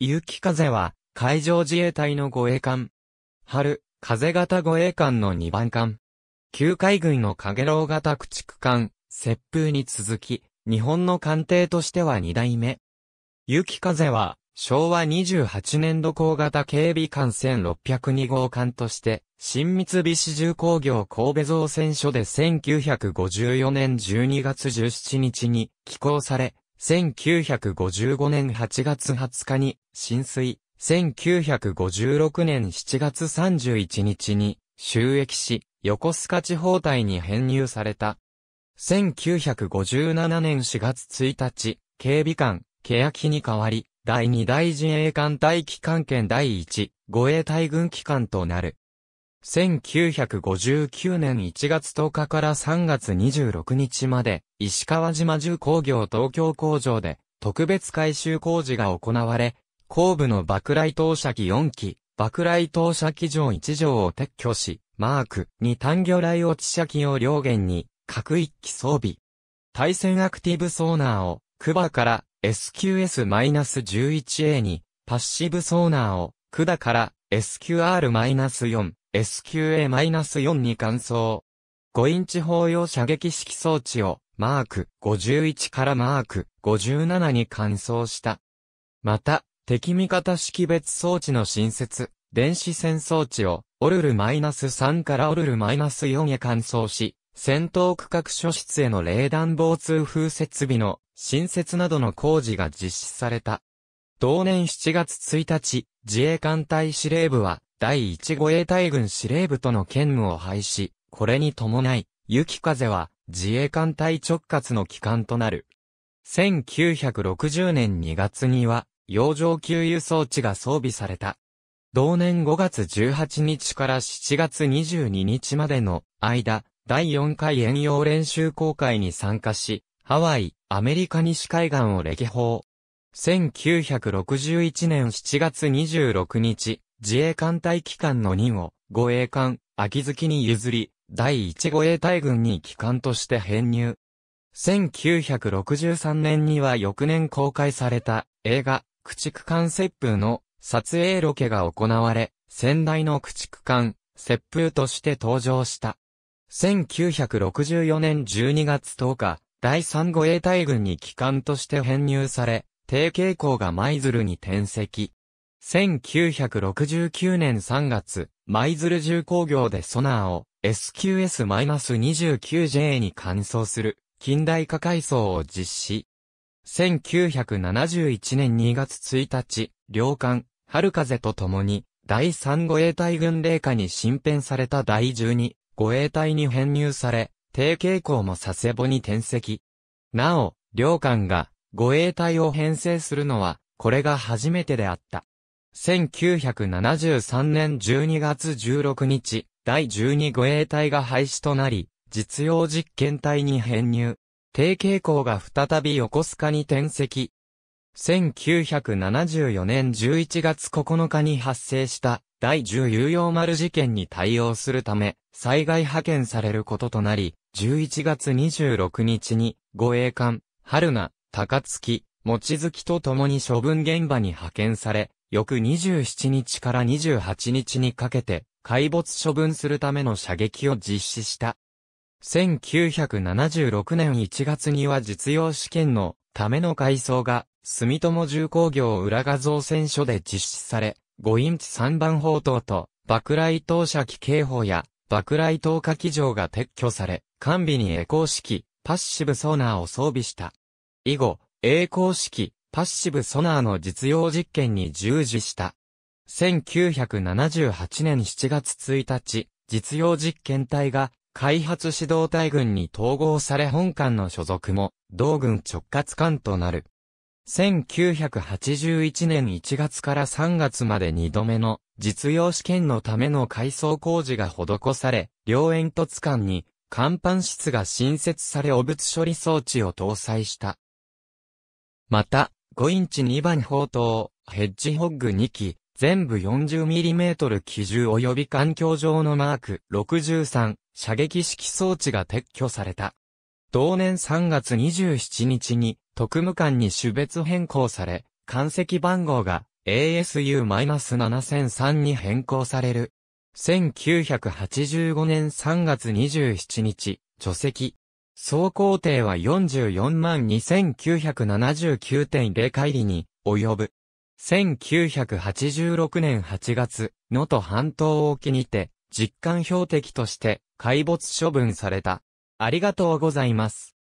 雪風は、海上自衛隊の護衛艦。春、風型護衛艦の2番艦。旧海軍のカゲロウ型駆逐艦、雪風に続き、日本の艦艇としては2代目。雪風は、昭和28年度工型警備艦1602号艦として、新三菱重工業神戸造船所で1954年12月17日に寄港され、1955年8月20日に浸水、1956年7月31日に収益し、横須賀地方隊に編入された。1957年4月1日、警備官、欅に代わり、第2大自衛艦隊機関圏第1、護衛隊軍機関となる。1959年1月10日から3月26日まで、石川島重工業東京工場で、特別改修工事が行われ、後部の爆雷投射機4機、爆雷投射機場1乗を撤去し、マーク2単魚雷落ち射機を両舷に、各1機装備。対戦アクティブソーナーを、クバから SQS-11A に、パッシブソーナーを、クダから SQR-4、SQA-4 に換装。5インチ包容射撃式装置をマーク51からマーク57に換装した。また、敵味方識別装置の新設、電子戦装置をオルル -3 からオルル -4 へ換装し、戦闘区画所室への冷暖房通風設備の新設などの工事が実施された。同年7月1日、自衛艦隊司令部は、第1護衛隊軍司令部との兼務を廃止、これに伴い、雪風は自衛艦隊直轄の機関となる。1960年2月には、洋上給油装置が装備された。同年5月18日から7月22日までの間、第4回遠洋練習公開に参加し、ハワイ、アメリカ西海岸を歴訪。1961年7月26日、自衛艦隊機関の任を護衛艦秋月に譲り、第1護衛隊軍に機関として編入。1963年には翌年公開された映画、駆逐艦接風の撮影ロケが行われ、先代の駆逐艦、接風として登場した。1964年12月10日、第3護衛隊軍に機関として編入され、低傾向が舞鶴に転籍。1969年3月、舞鶴重工業でソナーを SQS-29J に換装する近代化改装を実施。1971年2月1日、両艦、春風と共に、第3護衛隊軍令下に新編された第12護衛隊に編入され、低傾向も佐世保に転籍。なお、両艦が護衛隊を編成するのは、これが初めてであった。1973年12月16日、第12護衛隊が廃止となり、実用実験隊に編入。低傾向が再び横須賀に転籍。1974年11月9日に発生した第10有用丸事件に対応するため、災害派遣されることとなり、11月26日に護衛艦、春名、高槻、餅月と共に処分現場に派遣され、翌27日から28日にかけて、海没処分するための射撃を実施した。1976年1月には実用試験のための改装が、住友重工業裏画造船所で実施され、5インチ3番砲塔と、爆雷投射機警報や、爆雷投下機場が撤去され、完備に栄光式、パッシブソーナーを装備した。以後、栄光式、パッシブソナーの実用実験に従事した。1978年7月1日、実用実験隊が開発指導隊軍に統合され本艦の所属も同軍直轄艦となる。1981年1月から3月まで2度目の実用試験のための改装工事が施され、両煙突艦に甲板室が新設され汚物処理装置を搭載した。また、5インチ2番砲塔、ヘッジホッグ2機、全部 40mm 機銃及び環境上のマーク63射撃式装置が撤去された。同年3月27日に特務官に種別変更され、艦籍番号が ASU-7003 に変更される。1985年3月27日、除籍、総工程は44万2979.0回りに及ぶ。1986年8月、能登半島沖にて、実感標的として、海没処分された。ありがとうございます。